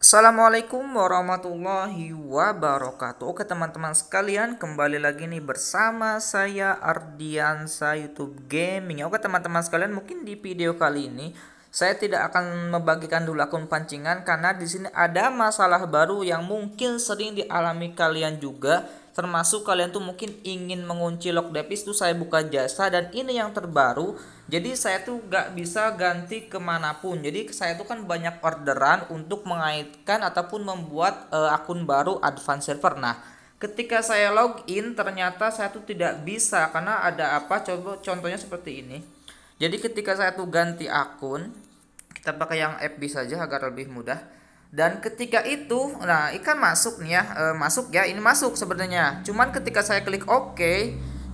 Assalamualaikum warahmatullahi wabarakatuh Oke teman-teman sekalian kembali lagi nih bersama saya Ardiansa YouTube Gaming Oke teman-teman sekalian mungkin di video kali ini saya tidak akan membagikan dulu akun pancingan karena di sini ada masalah baru yang mungkin sering dialami kalian juga termasuk kalian tuh mungkin ingin mengunci lock device tuh saya buka jasa dan ini yang terbaru jadi saya tuh gak bisa ganti kemanapun jadi saya tuh kan banyak orderan untuk mengaitkan ataupun membuat uh, akun baru advance server nah ketika saya login ternyata saya tuh tidak bisa karena ada apa coba contohnya seperti ini jadi ketika saya tuh ganti akun kita pakai yang FB saja agar lebih mudah dan ketika itu nah ikan masuk nih ya e, masuk ya ini masuk sebenarnya cuman ketika saya klik OK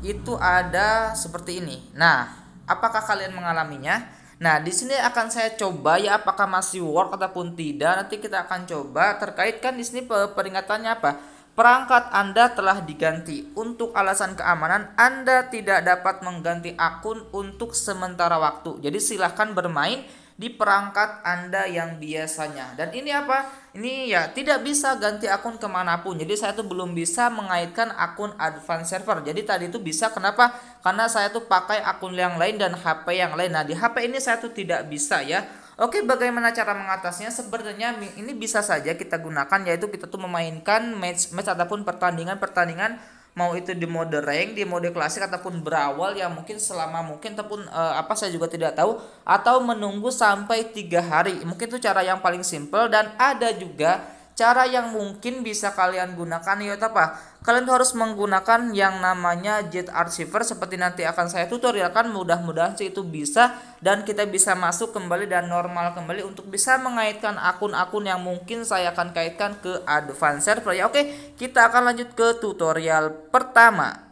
itu ada seperti ini nah apakah kalian mengalaminya nah di sini akan saya coba ya apakah masih work ataupun tidak nanti kita akan coba terkaitkan di sini peringatannya apa Perangkat Anda telah diganti. Untuk alasan keamanan, Anda tidak dapat mengganti akun untuk sementara waktu. Jadi silahkan bermain di perangkat Anda yang biasanya. Dan ini apa? Ini ya tidak bisa ganti akun kemanapun. Jadi saya tuh belum bisa mengaitkan akun advance server. Jadi tadi itu bisa kenapa? Karena saya tuh pakai akun yang lain dan HP yang lain. Nah di HP ini saya tuh tidak bisa ya. Oke, bagaimana cara mengatasinya? Sebenarnya ini bisa saja kita gunakan yaitu kita tuh memainkan match match ataupun pertandingan-pertandingan mau itu di mode rank, di mode klasik ataupun berawal ya mungkin selama mungkin ataupun uh, apa saya juga tidak tahu atau menunggu sampai tiga hari. Mungkin itu cara yang paling simple dan ada juga cara yang mungkin bisa kalian gunakan yaitu apa? Kalian harus menggunakan yang namanya jet archiver seperti nanti akan saya tutorialkan mudah-mudahan itu bisa dan kita bisa masuk kembali dan normal kembali untuk bisa mengaitkan akun-akun yang mungkin saya akan kaitkan ke advanced server ya. Oke, kita akan lanjut ke tutorial pertama.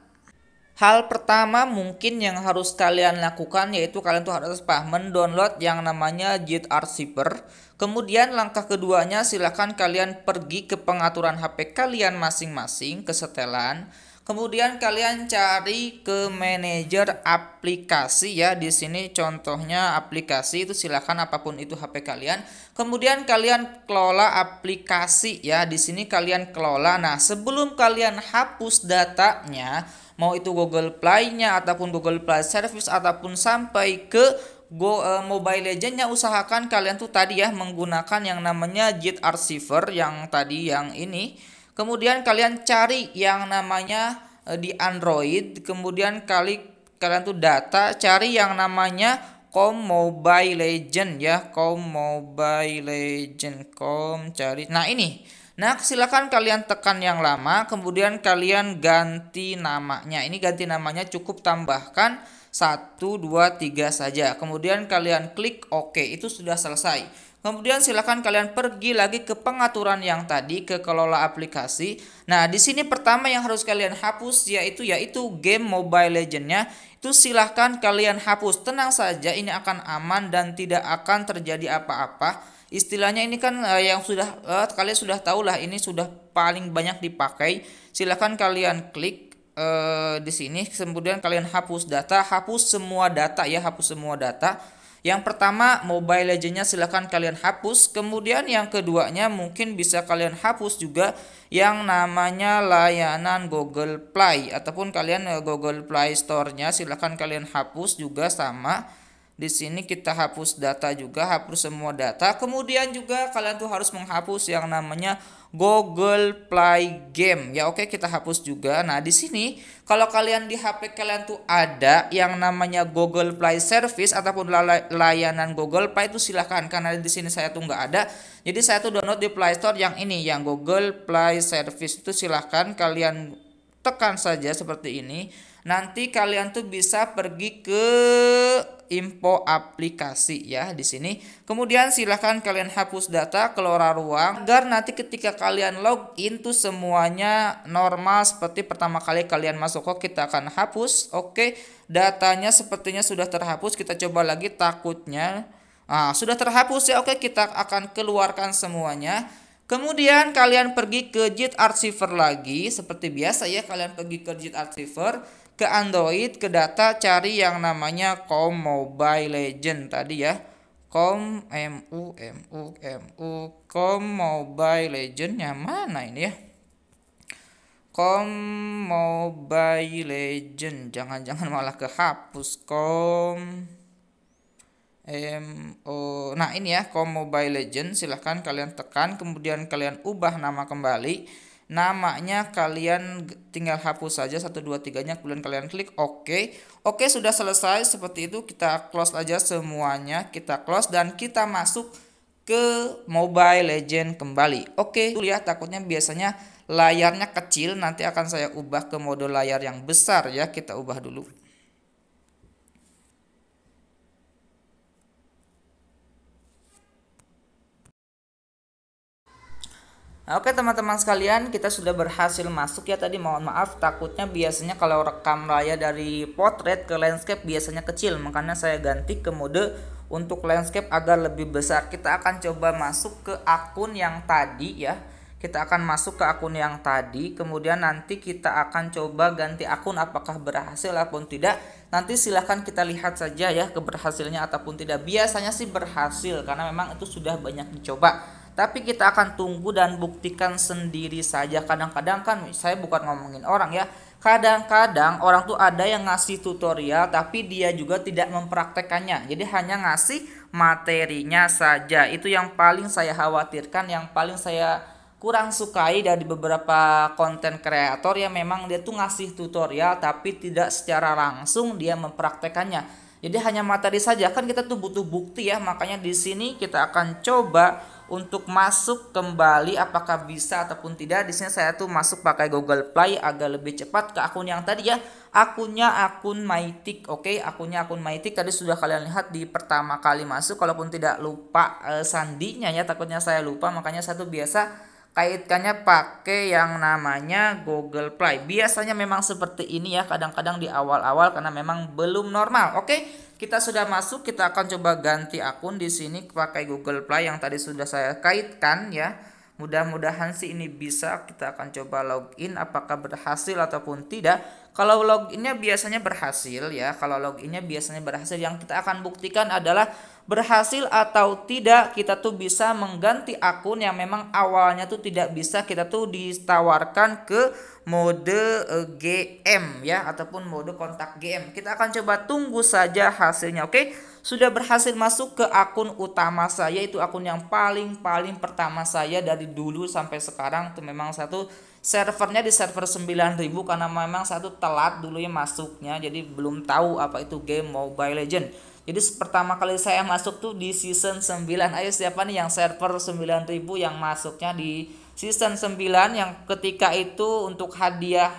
Hal pertama mungkin yang harus kalian lakukan yaitu kalian tuh harus paham mendownload yang namanya JIT Archiver. Kemudian langkah keduanya silahkan kalian pergi ke pengaturan HP kalian masing-masing ke setelan. Kemudian kalian cari ke manajer aplikasi ya. Di sini contohnya aplikasi itu silahkan apapun itu HP kalian. Kemudian kalian kelola aplikasi ya. Di sini kalian kelola. Nah, sebelum kalian hapus datanya, mau itu Google Play-nya ataupun Google Play Service ataupun sampai ke Go uh, Mobile Legendnya usahakan kalian tuh tadi ya menggunakan yang namanya JIT Archiver yang tadi yang ini Kemudian kalian cari yang namanya eh, di Android, kemudian kali kalian tuh data cari yang namanya Com Mobile Legend ya, Com Mobile Legend, Com cari. Nah, ini. Nah, silakan kalian tekan yang lama, kemudian kalian ganti namanya. Ini ganti namanya cukup tambahkan 1 2 3 saja. Kemudian kalian klik OK, itu sudah selesai. Kemudian silahkan kalian pergi lagi ke pengaturan yang tadi ke kelola aplikasi. Nah di sini pertama yang harus kalian hapus yaitu yaitu game Mobile Legendnya itu silahkan kalian hapus. Tenang saja ini akan aman dan tidak akan terjadi apa-apa istilahnya ini kan eh, yang sudah eh, kalian sudah tahu lah ini sudah paling banyak dipakai silahkan kalian klik uh, di sini kemudian kalian hapus data hapus semua data ya hapus semua data yang pertama, Mobile legendnya silahkan kalian hapus. Kemudian yang keduanya mungkin bisa kalian hapus juga yang namanya layanan Google Play ataupun kalian eh, Google Play Store-nya silahkan kalian hapus juga sama. Di sini kita hapus data juga, hapus semua data. Kemudian juga kalian tuh harus menghapus yang namanya Google Play Game. Ya oke okay, kita hapus juga. Nah, di sini kalau kalian di HP kalian tuh ada yang namanya Google Play Service ataupun layanan Google Play itu silahkan karena di sini saya tuh nggak ada. Jadi saya tuh download di Play Store yang ini yang Google Play Service itu silahkan kalian tekan saja seperti ini nanti kalian tuh bisa pergi ke info aplikasi ya di sini. Kemudian silahkan kalian hapus data keluar ruang agar nanti ketika kalian login tuh semuanya normal seperti pertama kali kalian masuk. Kok kita akan hapus. Oke, datanya sepertinya sudah terhapus. Kita coba lagi takutnya nah, sudah terhapus ya. Oke, kita akan keluarkan semuanya. Kemudian kalian pergi ke JIT Archiver lagi seperti biasa ya kalian pergi ke JIT Archiver ke Android ke data cari yang namanya COM Mobile Legend tadi ya. COM m m u u m u COM Mobile Legend yang mana ini ya? COM Mobile Legend jangan-jangan malah kehapus COM m o Nah, ini ya COM Mobile Legend silahkan kalian tekan kemudian kalian ubah nama kembali namanya kalian tinggal hapus saja satu dua tiganya kemudian kalian klik oke okay. oke okay, sudah selesai seperti itu kita close aja semuanya kita close dan kita masuk ke Mobile Legend kembali oke okay. ya takutnya biasanya layarnya kecil nanti akan saya ubah ke mode layar yang besar ya kita ubah dulu Nah, oke teman-teman sekalian, kita sudah berhasil masuk ya tadi. Mohon maaf, takutnya biasanya kalau rekam raya dari potret ke landscape biasanya kecil, makanya saya ganti ke mode untuk landscape agar lebih besar. Kita akan coba masuk ke akun yang tadi ya. Kita akan masuk ke akun yang tadi, kemudian nanti kita akan coba ganti akun apakah berhasil ataupun tidak. Nanti silahkan kita lihat saja ya keberhasilnya ataupun tidak. Biasanya sih berhasil karena memang itu sudah banyak dicoba tapi kita akan tunggu dan buktikan sendiri saja kadang-kadang kan saya bukan ngomongin orang ya kadang-kadang orang tuh ada yang ngasih tutorial tapi dia juga tidak mempraktekannya jadi hanya ngasih materinya saja itu yang paling saya khawatirkan yang paling saya kurang sukai dari beberapa konten kreator yang memang dia tuh ngasih tutorial tapi tidak secara langsung dia mempraktekannya jadi hanya materi saja kan kita tuh butuh bukti ya makanya di sini kita akan coba untuk masuk kembali apakah bisa ataupun tidak di sini saya tuh masuk pakai Google Play agak lebih cepat ke akun yang tadi ya akunnya akun Mytik oke okay? akunnya akun Mytik tadi sudah kalian lihat di pertama kali masuk kalaupun tidak lupa e, sandinya ya takutnya saya lupa makanya satu biasa kaitkannya pakai yang namanya Google Play. Biasanya memang seperti ini ya, kadang-kadang di awal-awal karena memang belum normal. Oke, kita sudah masuk, kita akan coba ganti akun di sini pakai Google Play yang tadi sudah saya kaitkan ya. Mudah-mudahan sih ini bisa, kita akan coba login apakah berhasil ataupun tidak. Kalau loginnya biasanya berhasil ya, kalau loginnya biasanya berhasil yang kita akan buktikan adalah berhasil atau tidak kita tuh bisa mengganti akun yang memang awalnya tuh tidak bisa kita tuh ditawarkan ke mode uh, eh, GM ya ataupun mode kontak GM. Kita akan coba tunggu saja hasilnya, oke? Okay? sudah berhasil masuk ke akun utama saya itu akun yang paling paling pertama saya dari dulu sampai sekarang itu memang satu servernya di server 9000 karena memang satu telat dulu ya masuknya jadi belum tahu apa itu game Mobile Legend. Jadi pertama kali saya masuk tuh di season 9. Ayo siapa nih yang server 9000 yang masuknya di season 9 yang ketika itu untuk hadiah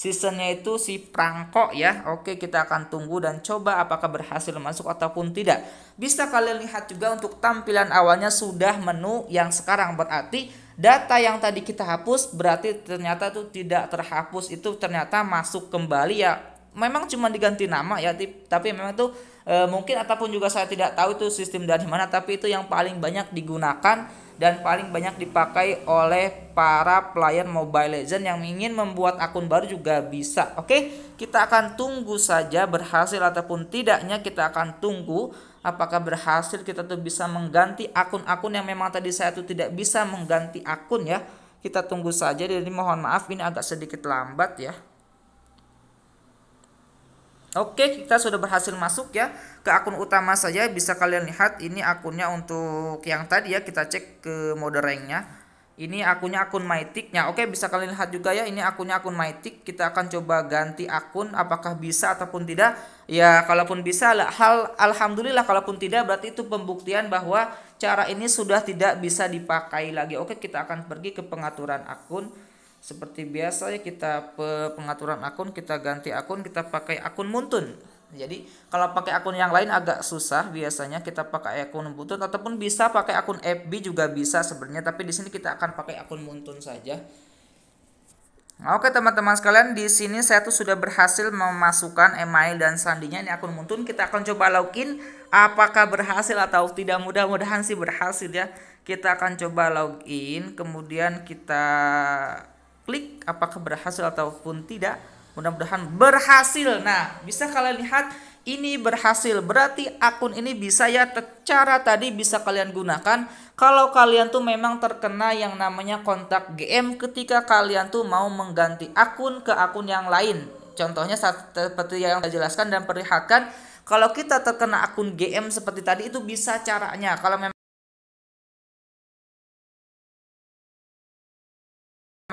seasonnya itu si perangkok ya oke kita akan tunggu dan coba apakah berhasil masuk ataupun tidak bisa kalian lihat juga untuk tampilan awalnya sudah menu yang sekarang berarti data yang tadi kita hapus berarti ternyata itu tidak terhapus itu ternyata masuk kembali ya memang cuma diganti nama ya tapi memang itu e, mungkin ataupun juga saya tidak tahu itu sistem dari mana tapi itu yang paling banyak digunakan dan paling banyak dipakai oleh para player Mobile Legends yang ingin membuat akun baru juga bisa. Oke, kita akan tunggu saja berhasil ataupun tidaknya kita akan tunggu apakah berhasil kita tuh bisa mengganti akun-akun yang memang tadi saya tuh tidak bisa mengganti akun ya. Kita tunggu saja jadi mohon maaf ini agak sedikit lambat ya. Oke, kita sudah berhasil masuk ya ke akun utama saja. Bisa kalian lihat ini akunnya untuk yang tadi ya kita cek ke mode ranknya. Ini akunnya akun mytic Oke, bisa kalian lihat juga ya ini akunnya akun Mytic. Kita akan coba ganti akun apakah bisa ataupun tidak. Ya, kalaupun bisa hal alhamdulillah kalaupun tidak berarti itu pembuktian bahwa cara ini sudah tidak bisa dipakai lagi. Oke, kita akan pergi ke pengaturan akun seperti biasa ya kita pengaturan akun kita ganti akun kita pakai akun Muntun jadi kalau pakai akun yang lain agak susah biasanya kita pakai akun Muntun ataupun bisa pakai akun FB juga bisa sebenarnya tapi di sini kita akan pakai akun Muntun saja. oke teman-teman sekalian di sini saya tuh sudah berhasil memasukkan email dan sandinya ini akun Muntun kita akan coba login apakah berhasil atau tidak mudah-mudahan sih berhasil ya. Kita akan coba login kemudian kita klik apakah berhasil ataupun tidak mudah-mudahan berhasil nah bisa kalian lihat ini berhasil berarti akun ini bisa ya cara tadi bisa kalian gunakan kalau kalian tuh memang terkena yang namanya kontak GM ketika kalian tuh mau mengganti akun ke akun yang lain contohnya seperti yang saya jelaskan dan perlihatkan kalau kita terkena akun GM seperti tadi itu bisa caranya kalau memang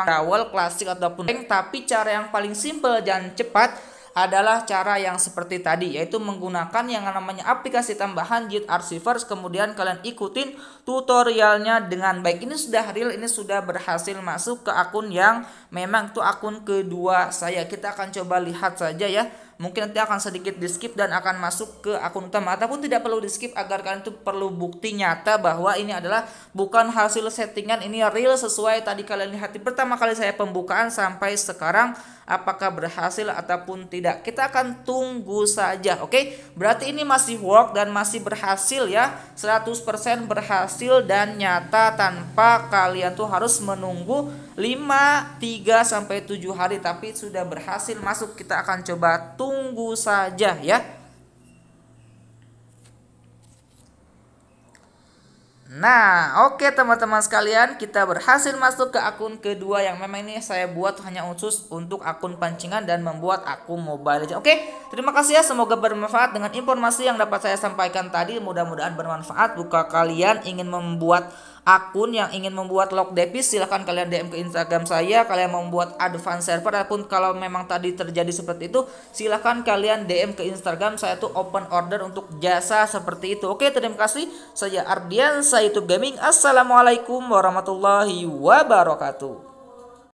Rawol klasik ataupun tank, tapi cara yang paling simple dan cepat adalah cara yang seperti tadi yaitu menggunakan yang namanya aplikasi tambahan Jit Archivers kemudian kalian ikutin tutorialnya dengan baik ini sudah real ini sudah berhasil masuk ke akun yang memang itu akun kedua saya kita akan coba lihat saja ya mungkin nanti akan sedikit di skip dan akan masuk ke akun utama ataupun tidak perlu di skip agar kalian itu perlu bukti nyata bahwa ini adalah bukan hasil settingan ini real sesuai tadi kalian lihat di pertama kali saya pembukaan sampai sekarang apakah berhasil ataupun tidak kita akan tunggu saja oke okay? berarti ini masih work dan masih berhasil ya 100% berhasil dan nyata tanpa kalian tuh harus menunggu 5, 3 sampai 7 hari tapi sudah berhasil masuk. Kita akan coba tunggu saja ya. Nah, oke okay, teman-teman sekalian, kita berhasil masuk ke akun kedua yang memang ini saya buat hanya khusus untuk akun pancingan dan membuat akun Mobile Legends. Oke, okay, terima kasih ya, semoga bermanfaat dengan informasi yang dapat saya sampaikan tadi. Mudah-mudahan bermanfaat. Buka kalian ingin membuat akun yang ingin membuat lock debit silahkan kalian DM ke Instagram saya kalian membuat advance server ataupun kalau memang tadi terjadi seperti itu silahkan kalian DM ke Instagram saya tuh open order untuk jasa seperti itu oke terima kasih saya Ardian saya YouTube Gaming Assalamualaikum warahmatullahi wabarakatuh